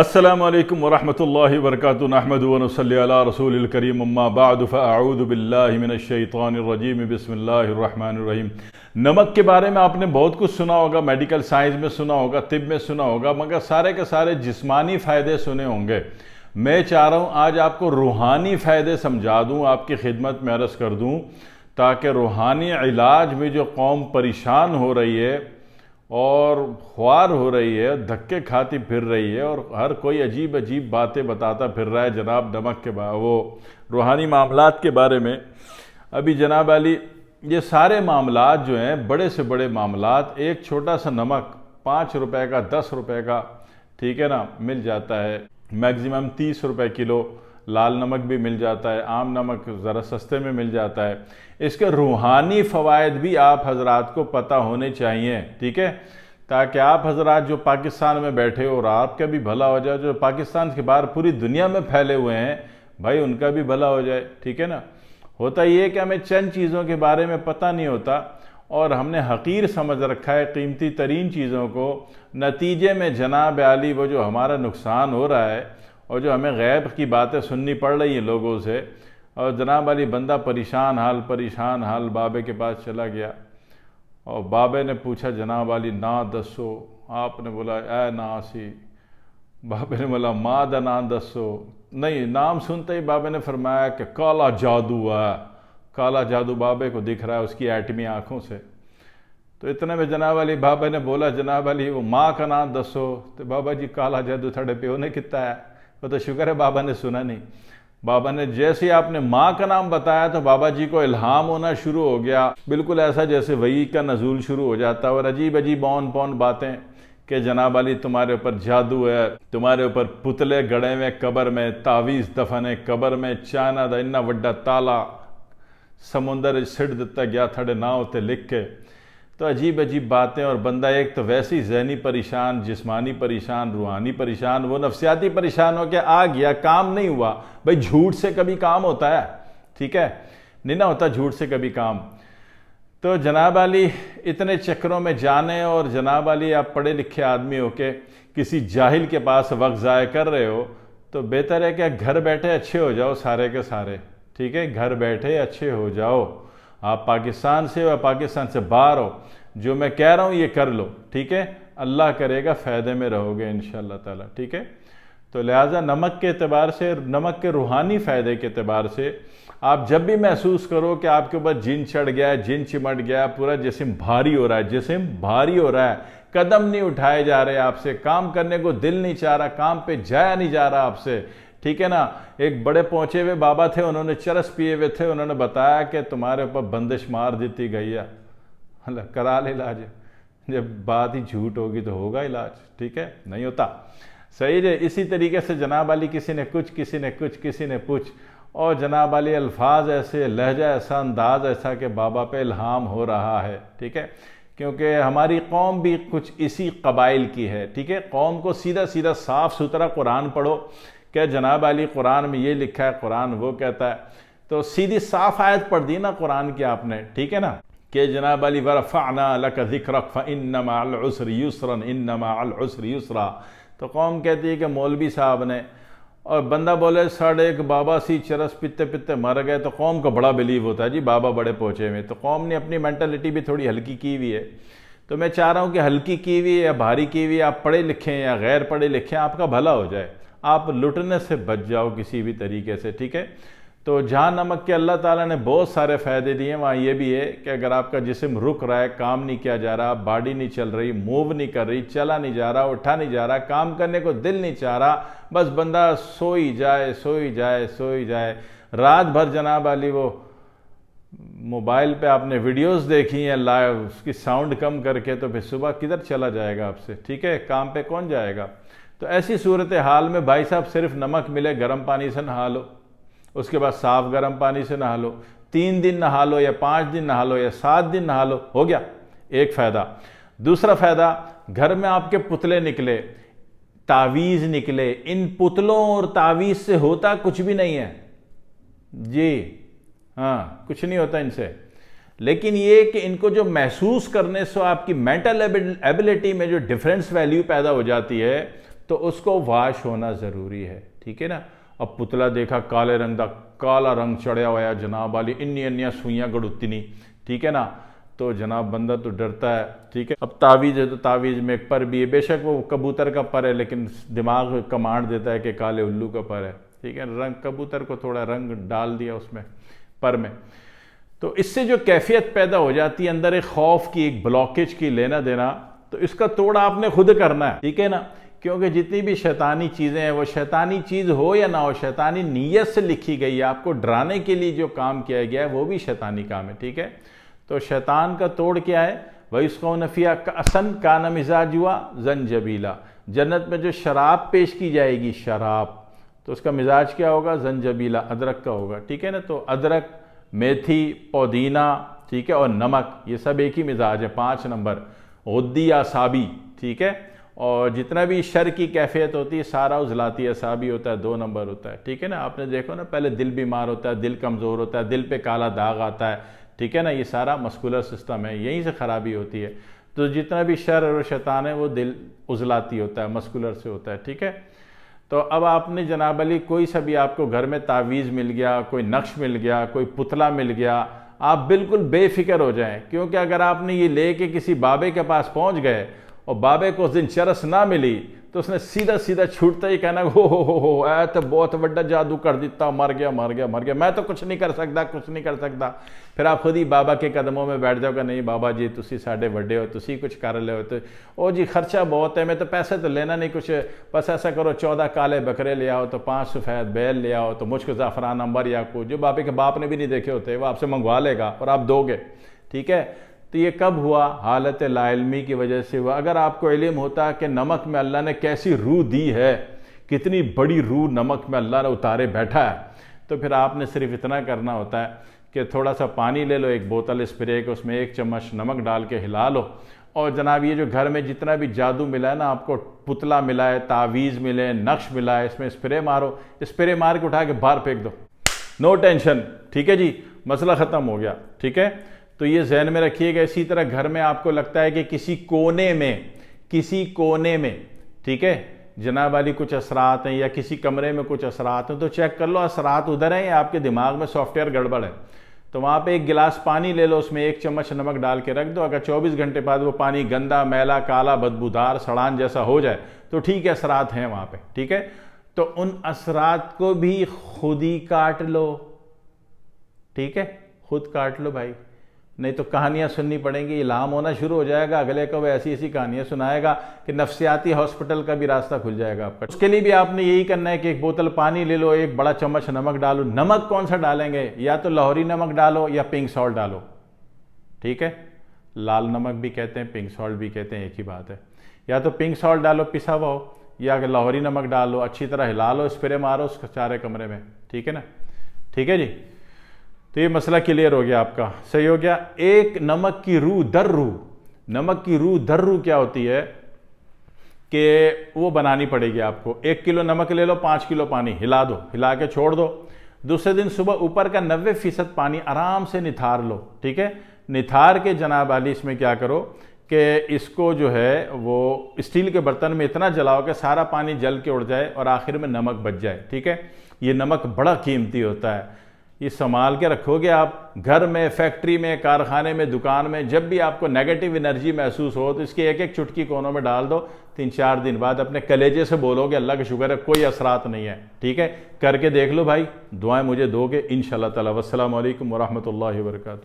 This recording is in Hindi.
अल्लाम वरहमल वर्क नहमदनसल रसूल बसमीम नमक के बारे में आपने बहुत कुछ सुना होगा मेडिकल साइंस में सुना होगा तिब में सुना होगा मगर सारे के सारे जिस्मानी फ़ायदे सुने होंगे मैं चाह रहा हूँ आज आपको रूहानी फ़ायदे समझा दूँ आपकी खिदमत में अर्ज़ कर दूँ ताकि रूहानी इलाज में जो कौम परेशान हो रही है और ख्वार हो रही है धक्के खाती फिर रही है और हर कोई अजीब अजीब बातें बताता फिर रहा है जनाब नमक के बा वो रूहानी मामला के बारे में अभी जनाब अली ये सारे मामला जो हैं बड़े से बड़े मामला एक छोटा सा नमक पाँच रुपए का दस रुपए का ठीक है ना मिल जाता है मैक्सिमम तीस रुपए किलो लाल नमक भी मिल जाता है आम नमक ज़रा सस्ते में मिल जाता है इसके रूहानी फ़वाद भी आप हजरात को पता होने चाहिए ठीक है ताकि आप हजरात जो पाकिस्तान में बैठे हो और आपका भी भला हो जाए जो पाकिस्तान के बाहर पूरी दुनिया में फैले हुए हैं भाई उनका भी भला हो जाए ठीक है ना होता ये है कि हमें चंद चीज़ों के बारे में पता नहीं होता और हमने हकीर समझ रखा है कीमती तरीन चीज़ों को नतीजे में जनाब आली वो जो हमारा नुकसान हो रहा है और जो हमें गैब की बातें सुननी पड़ रही हैं लोगों से और जनाब अली बंदा परेशान हाल परेशान हाल बाबे के पास चला गया और बाबे ने पूछा जनाब अली ना दसो आपने बोला ए नासी बाबे ने बोला माँ द ना दसो नहीं नाम सुनते ही बाबे ने फरमाया कि काला जादू है काला जादू बाबे को दिख रहा है उसकी एटमी आँखों से तो इतने में जनाब अली बाबे ने बोला जनाब अली वो माँ का नाम दसो तो बाबा जी काला जादू थोड़े प्यो ने किता है वो तो शुक्र है बाबा ने सुना नहीं बाबा ने जैसे आपने माँ का नाम बताया तो बाबा जी को इल्हाम होना शुरू हो गया बिल्कुल ऐसा जैसे वही का नजूल शुरू हो जाता है और अजीब अजीब बौन पौन बातें कि जनाब अली तुम्हारे ऊपर जादू है तुम्हारे ऊपर पुतले गड़े में कबर में तावीज़ दफन है कबर में चाइना का इन्ना व्डा ताला समुंदर सिड़ दिता गया थड़े ना उत्ते लिख के तो अजीब अजीब बातें और बंदा एक तो वैसे ही जहनी परेशान जिस्मानी परेशान रूहानी परेशान वो नफसियाती परेशान हो के आ गया काम नहीं हुआ भाई झूठ से कभी काम होता है ठीक है नहीं ना होता झूठ से कभी काम तो जनाब अली इतने चक्करों में जाने और जनाब अली आप पढ़े लिखे आदमी हो के किसी जाहिल के पास वक्त ज़ाय कर रहे हो तो बेहतर है कि घर बैठे अच्छे हो जाओ सारे के सारे ठीक है घर बैठे अच्छे हो जाओ आप पाकिस्तान से हो या पाकिस्तान से बाहर हो जो मैं कह रहा हूँ ये कर लो ठीक है अल्लाह करेगा फ़ायदे में रहोगे इन ताला ठीक है तो लिहाजा नमक के अतबार से नमक के रूहानी फ़ायदे के अतबार से आप जब भी महसूस करो कि आपके ऊपर जिन चढ़ गया है जिन चिमट गया है पूरा जिसम भारी हो रहा है जिसम भारी हो रहा है कदम नहीं उठाए जा रहे आपसे काम करने को दिल नहीं चाह रहा काम पे जाया नहीं जा रहा आपसे ठीक है ना एक बड़े पहुंचे हुए बाबा थे उन्होंने चरस पिए हुए थे उन्होंने बताया कि तुम्हारे ऊपर बंदिश मार देती गई है करा ले इलाज जब बात ही झूठ होगी तो होगा इलाज ठीक है नहीं होता सही है इसी तरीके से जनाब अली किसी ने कुछ किसी ने कुछ किसी ने कुछ और जनाब अली अल्फाज ऐसे लहजा ऐसा अंदाज ऐसा कि बाबा पे इल्हाम हो रहा है ठीक है क्योंकि हमारी कौम भी कुछ इसी कबाइल की है ठीक है कौम को सीधा सीधा साफ़ सुथरा कुरान पढ़ो क्या जनाब अली कुरान में ये लिखा है कुरान वो कहता है तो सीधी साफ आयत पढ़ दी ना कुरान की आपने ठीक है ना कि जनाब अली वरफ़ाना लक ज़िक्रक इन नमासर यूसरन इन नमासर यूसरा तो कौम कहती है कि मौलवी साहब ने और बंदा बोले साढ़े एक बाबा सी चरस पिते पिते मर गए तो कौम को बड़ा बिलीव होता है जी बाबा बड़े पहुँचे हुए तो कौम ने अपनी मैंटेलिटी भी थोड़ी हल्की की हुई है तो मैं चाह रहा हूँ कि हल्की की हुई या भारी की हुई आप पढ़े लिखे या गैर पढ़े लिखे आपका भला हो जाए आप लुटने से बच जाओ किसी भी तरीके से ठीक है तो जहाँ नमक के अल्लाह ताला ने बहुत सारे फ़ायदे दिए हैं वहाँ ये भी है कि अगर आपका जिसम रुक रहा है काम नहीं किया जा रहा बॉडी नहीं चल रही मूव नहीं कर रही चला नहीं जा रहा उठा नहीं जा रहा काम करने को दिल नहीं चाह रहा बस बंदा सो ही जाए सो ही जाए सो ही जाए रात भर जनाब वाली वो मोबाइल पे आपने वीडियोस देखी हैं लाइव उसकी साउंड कम करके तो फिर सुबह किधर चला जाएगा आपसे ठीक है काम पे कौन जाएगा तो ऐसी सूरत हाल में भाई साहब सिर्फ नमक मिले गर्म पानी से नहा लो उसके बाद साफ गर्म पानी से नहा लो तीन दिन नहा लो या पाँच दिन नहा लो या सात दिन नहा लो हो गया एक फ़ायदा दूसरा फ़ायदा घर में आपके पुतले निकले तावीज़ निकले इन पुतलों और तावीज़ से होता कुछ भी नहीं है जी हाँ कुछ नहीं होता इनसे लेकिन ये कि इनको जो महसूस करने से आपकी मेंटल एबिलिटी में जो डिफरेंस वैल्यू पैदा हो जाती है तो उसको वाश होना ज़रूरी है ठीक है ना अब पुतला देखा काले रंग का काला रंग चढ़िया हुआ जनाब वाली इन्नी अन्या सुइयाँ गड़ुतनी ठीक है ना तो जनाब बंदा तो डरता है ठीक है अब तावीज़ है तो तावीज़ में एक पर भी है बेशक वो कबूतर का पर है लेकिन दिमाग कमांड देता है कि काले उल्लू का पर है ठीक है रंग कबूतर को थोड़ा रंग डाल दिया उसमें पर में तो इससे जो कैफियत पैदा हो जाती है अंदर एक खौफ की एक ब्लॉकेज की लेना देना तो इसका तोड़ा आपने खुद करना है ठीक है ना क्योंकि जितनी भी शैतानी चीज़ें हैं वो शैतानी चीज़ हो या ना हो शैतानी नीयत से लिखी गई है आपको डराने के लिए जो काम किया गया है वो भी शैतानी काम है ठीक है तो शैतान का तोड़ क्या है वही उसका नफिया असन ना मिजाज हुआ जन जबीला जन्नत में जो शराब पेश की जाएगी शराब तो उसका मिजाज क्या होगा जबीला अदरक का होगा ठीक है ना तो अदरक मेथी पुदीना ठीक है और नमक ये सब एक ही मिजाज है पाँच नंबर गुद्दी या साबी ठीक है और जितना भी शर की कैफियत होती है सारा उजलाती ऐसा भी होता है दो नंबर होता है ठीक है ना आपने देखो ना पहले दिल बीमार होता है दिल कमज़ोर होता है दिल पे काला दाग आता है ठीक है ना ये सारा मस्कुलर सिस्टम है यहीं से ख़राबी होती है तो जितना भी शर और शैतान है वो दिल उजलाती होता है मस्कुलर से होता है ठीक है तो अब आपने जनाब अली कोई सा भी आपको घर में तावीज़ मिल गया कोई नक्श मिल गया कोई पुतला मिल गया आप बिल्कुल बेफिक्र हो जाएं क्योंकि अगर आपने ये ले के किसी बाबे के पास पहुंच गए और बाबे को उस दिन चरस ना मिली तो उसने सीधा सीधा छूटता ही कहना हो हो हो हो ऐ तो बहुत बड़ा जादू कर दिता मर गया मर गया मर गया मैं तो कुछ नहीं कर सकता कुछ नहीं कर सकता फिर आप खुद ही बाबा के कदमों में बैठ जाओगे नहीं बाबा जी तुम साढ़े व्डे हो तुम कुछ कर ले तो ओ जी खर्चा बहुत है मैं तो पैसे तो लेना नहीं कुछ बस ऐसा करो चौदह काले बकरे ले आओ तो पाँच सफ़ेद बैल ले आओ तो मुझको ज़ाफ़रान अंबर या कुछ जो बाबे के बाप ने भी नहीं देखे होते वो आपसे मंगवा लेगा और आप दोगे ठीक है तो ये कब हुआ हालत लाइलमी की वजह से हुआ अगर आपको इलम होता कि नमक में अल्लाह ने कैसी रूह दी है कितनी बड़ी रूह नमक में अल्लाह ने उतारे बैठा है तो फिर आपने सिर्फ इतना करना होता है कि थोड़ा सा पानी ले लो एक बोतल स्प्रे के उसमें एक चम्मच नमक डाल के हिला लो और जनाब ये जो घर में जितना भी जादू मिला है ना आपको पुतला मिला है तावीज़ मिले नक्श मिला है इसमें स्प्रे मारो स्प्रे मार के उठा के बाहर फेंक दो नो टेंशन ठीक है जी मसला ख़त्म हो गया ठीक है तो ये जहन में रखिएगा इसी तरह घर में आपको लगता है कि किसी कोने में किसी कोने में ठीक है जनाब वाली कुछ असरात हैं या किसी कमरे में कुछ असरात हैं तो चेक कर लो असरात उधर हैं या आपके दिमाग में सॉफ्टवेयर गड़बड़ है तो वहाँ पे एक गिलास पानी ले लो उसमें एक चम्मच नमक डाल के रख दो अगर 24 घंटे बाद वो पानी गंदा मैला काला बदबूदार सड़ान जैसा हो जाए तो ठीक है असरात हैं वहाँ पे ठीक है तो उन असरात को भी खुद ही काट लो ठीक है खुद काट लो भाई नहीं तो कहानियाँ सुननी पड़ेंगी इलाम होना शुरू हो जाएगा अगले को वह ऐसी ऐसी कहानियाँ सुनाएगा कि नफसियाती हॉस्पिटल का भी रास्ता खुल जाएगा आपका उसके लिए भी आपने यही करना है कि एक बोतल पानी ले लो एक बड़ा चम्मच नमक डालो नमक कौन सा डालेंगे या तो लाहौरी नमक डालो या पिंक सॉल्ट डालो ठीक है लाल नमक भी कहते हैं पिंक सॉल्ट भी कहते हैं एक ही बात है या तो पिंक सॉल्ट डालो पिसा हुआ हो या लाहौरी नमक डालो अच्छी तरह हिला लो स्प्रे मारो उस चारे कमरे में ठीक है ना ठीक है जी तो ये मसला क्लियर हो गया आपका सही हो गया एक नमक की रू दर रू नमक की रू दर रू क्या होती है कि वो बनानी पड़ेगी आपको एक किलो नमक ले लो पाँच किलो पानी हिला दो हिला के छोड़ दो दूसरे दिन सुबह ऊपर का नब्बे फीसद पानी आराम से निथार लो ठीक है निथार के जनाब आली इसमें क्या करो कि इसको जो है वो स्टील के बर्तन में इतना जलाओ कि सारा पानी जल के उड़ जाए और आखिर में नमक बच जाए ठीक है ये नमक बड़ा कीमती होता है ये संभाल के रखोगे आप घर में फैक्ट्री में कारखाने में दुकान में जब भी आपको नेगेटिव एनर्जी महसूस हो तो इसकी एक एक चुटकी कोनों में डाल दो तीन चार दिन बाद अपने कलेजे से बोलोगे अल्लाह का शुक्र है कोई असरात नहीं है ठीक है करके देख लो भाई दुआएं मुझे दोगे इन शाला तला वसलम वरहमल